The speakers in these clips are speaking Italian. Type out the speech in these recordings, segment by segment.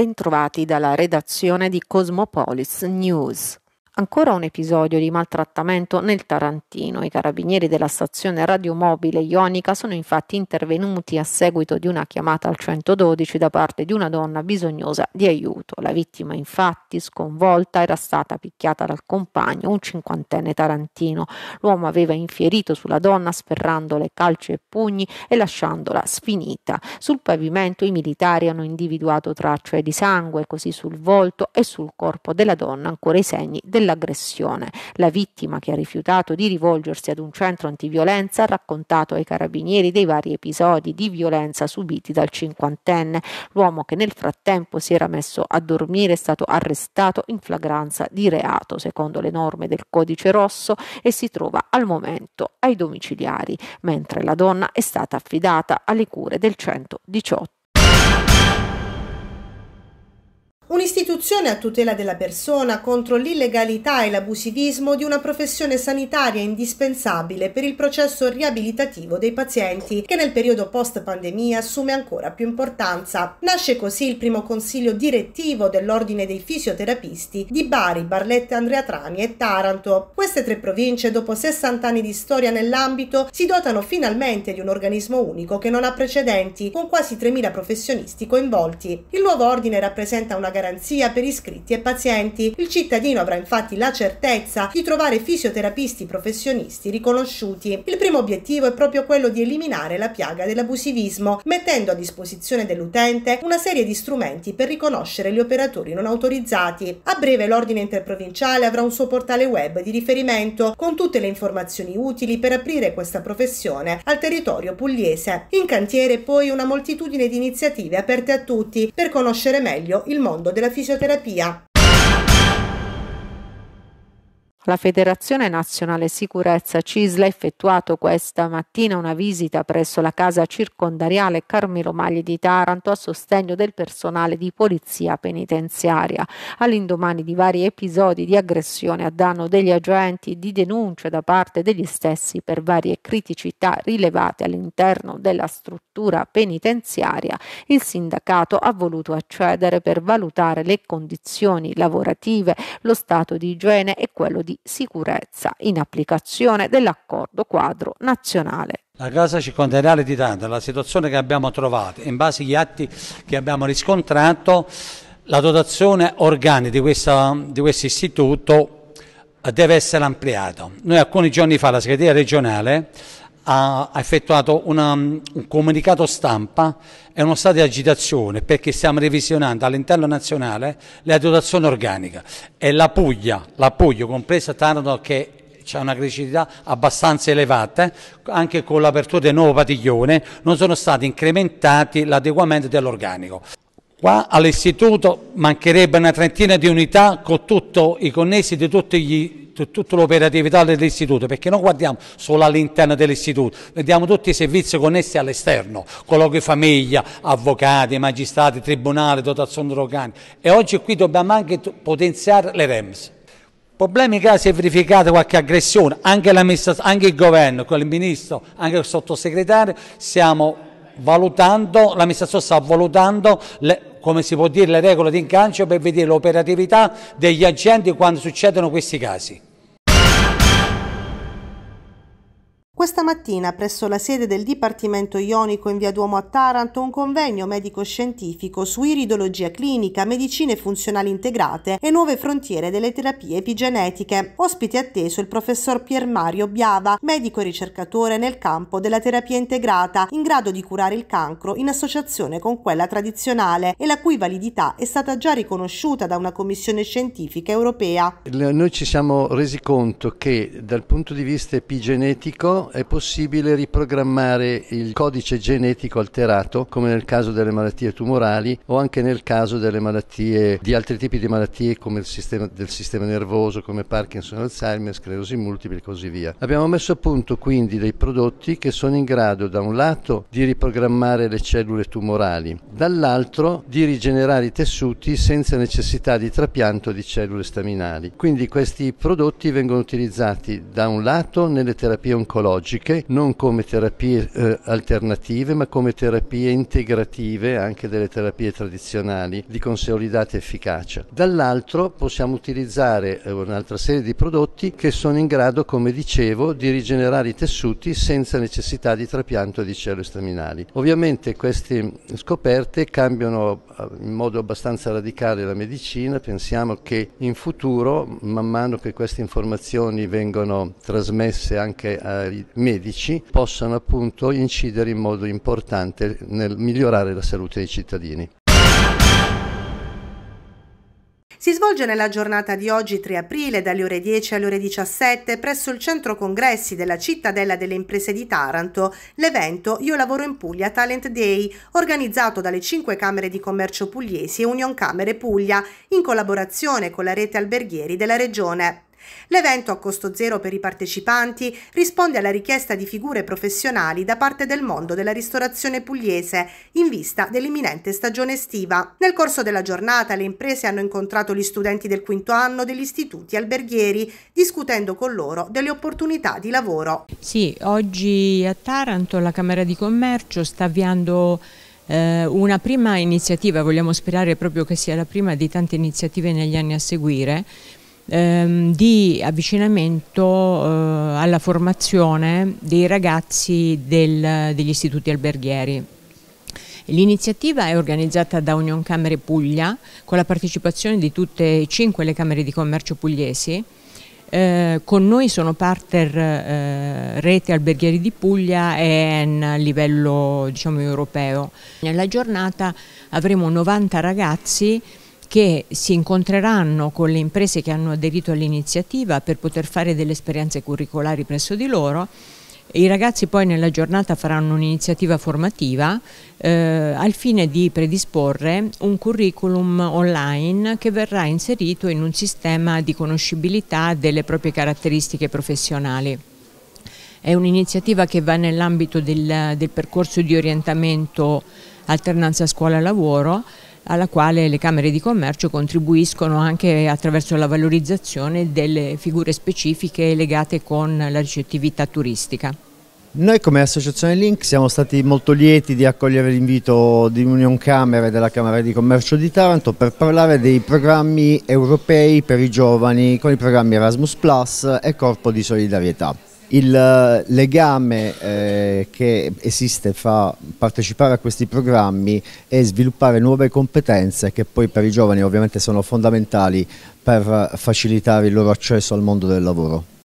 Bentrovati dalla redazione di Cosmopolis News. Ancora un episodio di maltrattamento nel Tarantino. I carabinieri della stazione radiomobile Ionica sono infatti intervenuti a seguito di una chiamata al 112 da parte di una donna bisognosa di aiuto. La vittima infatti, sconvolta, era stata picchiata dal compagno, un cinquantenne tarantino. L'uomo aveva infierito sulla donna sferrandole calci e pugni e lasciandola sfinita. Sul pavimento i militari hanno individuato tracce di sangue, così sul volto e sul corpo della donna ancora i segni del dell'aggressione. La vittima che ha rifiutato di rivolgersi ad un centro antiviolenza ha raccontato ai carabinieri dei vari episodi di violenza subiti dal cinquantenne. L'uomo che nel frattempo si era messo a dormire è stato arrestato in flagranza di reato secondo le norme del codice rosso e si trova al momento ai domiciliari, mentre la donna è stata affidata alle cure del 118 Un'istituzione a tutela della persona contro l'illegalità e l'abusivismo di una professione sanitaria indispensabile per il processo riabilitativo dei pazienti, che nel periodo post-pandemia assume ancora più importanza. Nasce così il primo consiglio direttivo dell'Ordine dei fisioterapisti di Bari, Barletta, Andrea Trani e Taranto. Queste tre province, dopo 60 anni di storia nell'ambito, si dotano finalmente di un organismo unico che non ha precedenti, con quasi 3.000 professionisti coinvolti. Il nuovo ordine rappresenta una garanzia per iscritti e pazienti. Il cittadino avrà infatti la certezza di trovare fisioterapisti professionisti riconosciuti. Il primo obiettivo è proprio quello di eliminare la piaga dell'abusivismo, mettendo a disposizione dell'utente una serie di strumenti per riconoscere gli operatori non autorizzati. A breve l'ordine interprovinciale avrà un suo portale web di riferimento con tutte le informazioni utili per aprire questa professione al territorio pugliese. In cantiere poi una moltitudine di iniziative aperte a tutti per conoscere meglio il mondo della fisioterapia la Federazione Nazionale Sicurezza CISL ha effettuato questa mattina una visita presso la casa circondariale Carmelo Magli di Taranto a sostegno del personale di polizia penitenziaria. All'indomani di vari episodi di aggressione a danno degli agenti e di denunce da parte degli stessi per varie criticità rilevate all'interno della struttura penitenziaria, il sindacato ha voluto accedere per valutare le condizioni lavorative, lo stato di igiene e quello di sicurezza in applicazione dell'accordo quadro nazionale la casa circondariale di Taranto, la situazione che abbiamo trovato, in base agli atti che abbiamo riscontrato, la dotazione organica di, di questo istituto deve essere ampliata. Noi alcuni giorni fa la segreteria regionale ha effettuato una, un comunicato stampa è uno stato di agitazione perché stiamo revisionando all'interno nazionale la dotazione organica e la Puglia, la Puglia compresa Taranto che c'è una crescita abbastanza elevata, anche con l'apertura del nuovo padiglione non sono stati incrementati l'adeguamento dell'organico. Qua all'istituto mancherebbe una trentina di unità con tutti i connessi di tutti gli tutta l'operatività dell'istituto, perché non guardiamo solo all'interno dell'istituto, vediamo tutti i servizi connessi all'esterno, colloqui famiglia, avvocati, magistrati, tribunali, dotazione organi e oggi qui dobbiamo anche potenziare le REMS. Problemi che si è verificata qualche aggressione, anche, anche il governo, con il ministro, anche il sottosegretario, stiamo valutando, l'amministrazione sta valutando le, come si può dire, le regole di ingancio per vedere l'operatività degli agenti quando succedono questi casi. Questa mattina, presso la sede del Dipartimento Ionico in via Duomo a Taranto, un convegno medico-scientifico su iridologia clinica, medicine funzionali integrate e nuove frontiere delle terapie epigenetiche. Ospite atteso il professor Pier Mario Biava, medico ricercatore nel campo della terapia integrata, in grado di curare il cancro in associazione con quella tradizionale e la cui validità è stata già riconosciuta da una commissione scientifica europea. Noi ci siamo resi conto che dal punto di vista epigenetico è possibile riprogrammare il codice genetico alterato, come nel caso delle malattie tumorali o anche nel caso malattie, di altri tipi di malattie come il sistema, del sistema nervoso, come Parkinson, Alzheimer, sclerosi multipli e così via. Abbiamo messo a punto quindi dei prodotti che sono in grado da un lato di riprogrammare le cellule tumorali, dall'altro di rigenerare i tessuti senza necessità di trapianto di cellule staminali. Quindi questi prodotti vengono utilizzati da un lato nelle terapie oncologiche, psicologiche, non come terapie eh, alternative, ma come terapie integrative anche delle terapie tradizionali di consolidata efficacia. Dall'altro possiamo utilizzare eh, un'altra serie di prodotti che sono in grado, come dicevo, di rigenerare i tessuti senza necessità di trapianto di cellule staminali. Ovviamente queste mm, scoperte cambiano eh, in modo abbastanza radicale la medicina, pensiamo che in futuro, man mano che queste informazioni vengono trasmesse anche ai medici possano appunto incidere in modo importante nel migliorare la salute dei cittadini. Si svolge nella giornata di oggi 3 aprile dalle ore 10 alle ore 17 presso il centro congressi della cittadella delle imprese di Taranto l'evento Io lavoro in Puglia Talent Day organizzato dalle 5 Camere di Commercio Pugliesi e Union Camere Puglia in collaborazione con la rete alberghieri della regione. L'evento a costo zero per i partecipanti risponde alla richiesta di figure professionali da parte del mondo della ristorazione pugliese in vista dell'imminente stagione estiva. Nel corso della giornata le imprese hanno incontrato gli studenti del quinto anno degli istituti alberghieri discutendo con loro delle opportunità di lavoro. Sì, oggi a Taranto la Camera di Commercio sta avviando eh, una prima iniziativa, vogliamo sperare proprio che sia la prima di tante iniziative negli anni a seguire, ehm, di avvicinamento eh, alla formazione dei ragazzi del, degli istituti alberghieri. L'iniziativa è organizzata da Union Camere Puglia con la partecipazione di tutte e cinque le Camere di Commercio pugliesi. Eh, con noi sono partner eh, Rete Alberghieri di Puglia e EN a livello diciamo, europeo. Nella giornata avremo 90 ragazzi che si incontreranno con le imprese che hanno aderito all'iniziativa per poter fare delle esperienze curricolari presso di loro. I ragazzi poi nella giornata faranno un'iniziativa formativa eh, al fine di predisporre un curriculum online che verrà inserito in un sistema di conoscibilità delle proprie caratteristiche professionali. È un'iniziativa che va nell'ambito del, del percorso di orientamento alternanza scuola-lavoro alla quale le Camere di Commercio contribuiscono anche attraverso la valorizzazione delle figure specifiche legate con la ricettività turistica. Noi come associazione Link siamo stati molto lieti di accogliere l'invito di Union Camere e della Camera di Commercio di Taranto per parlare dei programmi europei per i giovani con i programmi Erasmus Plus e Corpo di Solidarietà il eh, legame eh, che esiste fra partecipare a questi programmi e sviluppare nuove competenze che poi per i giovani ovviamente sono fondamentali per facilitare il loro accesso al mondo del lavoro.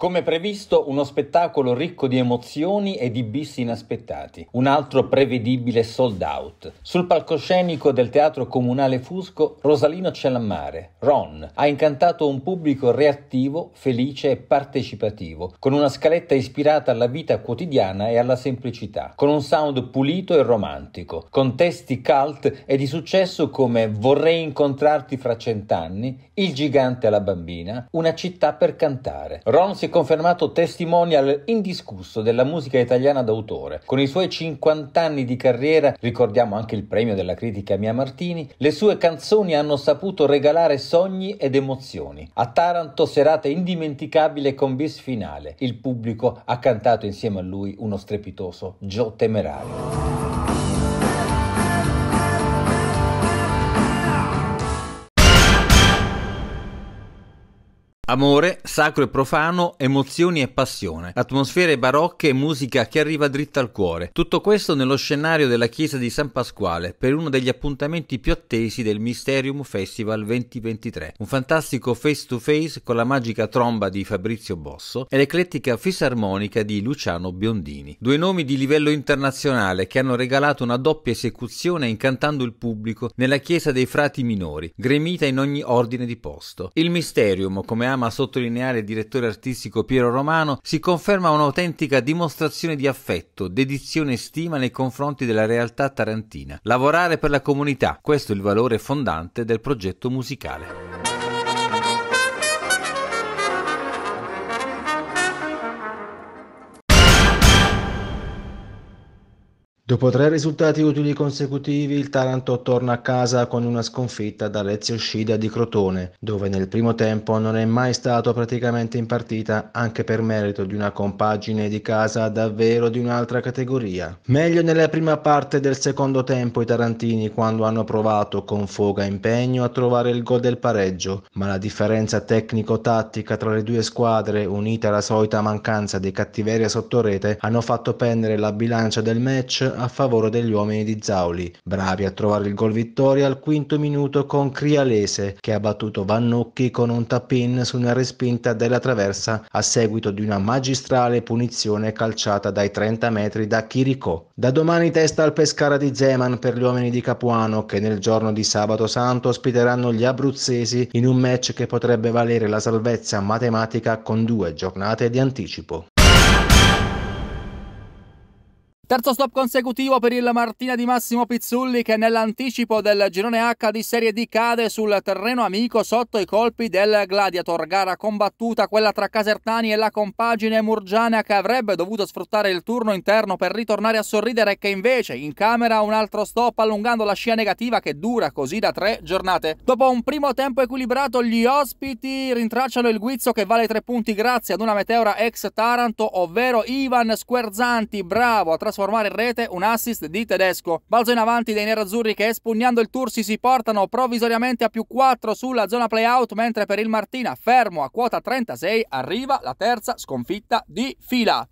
Come previsto, uno spettacolo ricco di emozioni e di bis inaspettati, un altro prevedibile sold out. Sul palcoscenico del Teatro Comunale Fusco, Rosalino Cellammare, Ron, ha incantato un pubblico reattivo, felice e partecipativo, con una scaletta ispirata alla vita quotidiana e alla semplicità, con un sound pulito e romantico, con testi cult e di successo come Vorrei incontrarti fra cent'anni, Il gigante alla bambina, Una città per cantare. Ron si confermato testimonial indiscusso della musica italiana d'autore. Con i suoi 50 anni di carriera, ricordiamo anche il premio della critica Mia Martini, le sue canzoni hanno saputo regalare sogni ed emozioni. A Taranto serata indimenticabile con bis finale. Il pubblico ha cantato insieme a lui uno strepitoso Gio Temerario. Amore, sacro e profano, emozioni e passione, atmosfere barocche e musica che arriva dritta al cuore. Tutto questo nello scenario della chiesa di San Pasquale per uno degli appuntamenti più attesi del Mysterium Festival 2023. Un fantastico face to face con la magica tromba di Fabrizio Bosso e l'eclettica fisarmonica di Luciano Biondini. Due nomi di livello internazionale che hanno regalato una doppia esecuzione incantando il pubblico nella chiesa dei frati minori, gremita in ogni ordine di posto. Il Mysterium, come ama ama sottolineare il direttore artistico Piero Romano, si conferma un'autentica dimostrazione di affetto, dedizione e stima nei confronti della realtà tarantina. Lavorare per la comunità, questo è il valore fondante del progetto musicale. Dopo tre risultati utili consecutivi, il Taranto torna a casa con una sconfitta da Lezio Scida di Crotone, dove nel primo tempo non è mai stato praticamente in partita, anche per merito di una compagine di casa davvero di un'altra categoria. Meglio nella prima parte del secondo tempo i tarantini quando hanno provato con foga e impegno a trovare il gol del pareggio, ma la differenza tecnico-tattica tra le due squadre, unita alla solita mancanza di cattiveria sottorete, hanno fatto pendere la bilancia del match a favore degli uomini di Zauli, bravi a trovare il gol vittoria al quinto minuto con Crialese che ha battuto Vannucchi con un tap-in su una respinta della traversa a seguito di una magistrale punizione calciata dai 30 metri da Chirico. Da domani testa al Pescara di Zeman per gli uomini di Capuano che nel giorno di sabato santo ospiteranno gli abruzzesi in un match che potrebbe valere la salvezza matematica con due giornate di anticipo. Terzo stop consecutivo per il Martina di Massimo Pizzulli che nell'anticipo del girone H di Serie D cade sul terreno amico sotto i colpi del Gladiator. Gara combattuta quella tra Casertani e la compagine Murgiana che avrebbe dovuto sfruttare il turno interno per ritornare a sorridere e che invece in camera un altro stop allungando la scia negativa che dura così da tre giornate. Dopo un primo tempo equilibrato gli ospiti rintracciano il guizzo che vale tre punti grazie ad una meteora ex Taranto ovvero Ivan Squerzanti bravo a trasformare trasformare in rete un assist di tedesco. Balzo in avanti dei nerazzurri che espugnando il Tursi si portano provvisoriamente a più 4 sulla zona playout, mentre per il Martina fermo a quota 36 arriva la terza sconfitta di fila.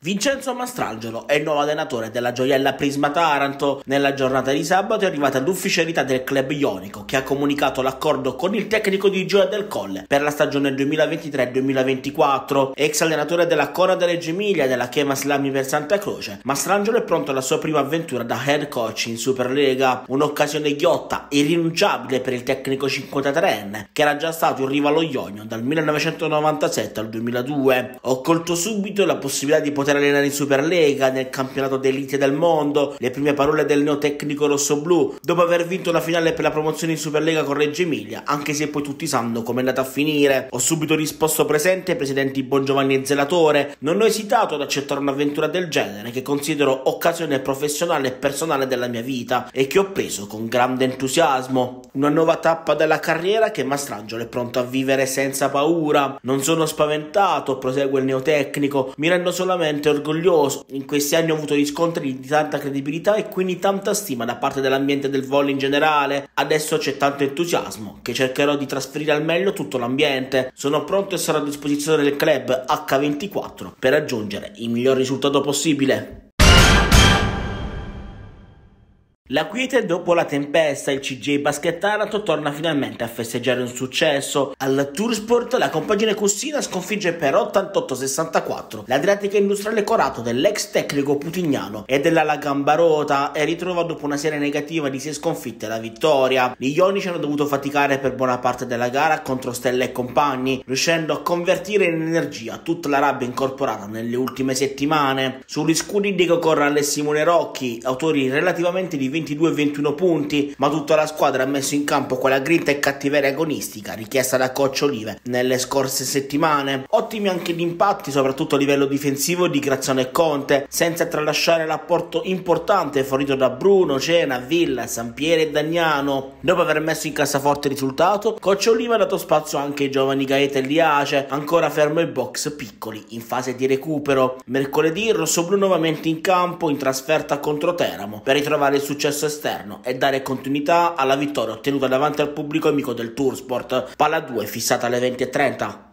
Vincenzo Mastrangelo è il nuovo allenatore della gioiella Prisma Taranto. Nella giornata di sabato è arrivata l'ufficialità del club ionico che ha comunicato l'accordo con il tecnico di Gioia del Colle per la stagione 2023-2024. Ex allenatore della Cora delle Reggio Emilia e della Chema Slami per Santa Croce, Mastrangelo è pronto alla sua prima avventura da head coach in Superlega. Un'occasione ghiotta, e irrinunciabile per il tecnico 53enne che era già stato il rivalo ionio dal 1997 al 2002. Ho colto subito la possibilità di poter poter allenare in Superlega, nel campionato d'elite del mondo, le prime parole del neotecnico rossoblù, dopo aver vinto la finale per la promozione in Superlega con Reggio Emilia, anche se poi tutti sanno com'è andata a finire. Ho subito risposto presente ai presidenti Bongiovanni e Zelatore, non ho esitato ad accettare un'avventura del genere che considero occasione professionale e personale della mia vita e che ho preso con grande entusiasmo. Una nuova tappa della carriera che Mastrangelo è pronto a vivere senza paura. Non sono spaventato, prosegue il neotecnico, mi rendo solamente estremamente orgoglioso. In questi anni ho avuto riscontri di tanta credibilità e quindi tanta stima da parte dell'ambiente del volo in generale. Adesso c'è tanto entusiasmo che cercherò di trasferire al meglio tutto l'ambiente. Sono pronto e sarò a disposizione del club H24 per raggiungere il miglior risultato possibile. La quiete dopo la tempesta, il CJ Basket Taranto torna finalmente a festeggiare un successo. Al Toursport la compagine Cussina sconfigge per 88-64 l'Adriatica Industriale Corato dell'ex tecnico Putignano e della La Gambarota e ritrova dopo una serie negativa di 6 sconfitte la vittoria. Gli Ionici hanno dovuto faticare per buona parte della gara contro Stella e compagni, riuscendo a convertire in energia tutta la rabbia incorporata nelle ultime settimane. Sugli scudi Diego Corrale e Simone Rocchi, autori relativamente di 22 e 21 punti, ma tutta la squadra ha messo in campo quella grinta e cattiveria agonistica richiesta da Coach Olive nelle scorse settimane. Ottimi anche gli impatti, soprattutto a livello difensivo di Graziano e Conte, senza tralasciare l'apporto importante fornito da Bruno, Cena, Villa, Sampieri e Dagnano. Dopo aver messo in cassaforte il risultato, Coach Olive ha dato spazio anche ai giovani Gaeta e Liace, ancora fermo il box piccoli in fase di recupero. Mercoledì il rossoblù nuovamente in campo in trasferta contro Teramo per ritrovare il successo successo esterno e dare continuità alla vittoria ottenuta davanti al pubblico amico del Tour Sport. Palla 2 fissata alle 20.30.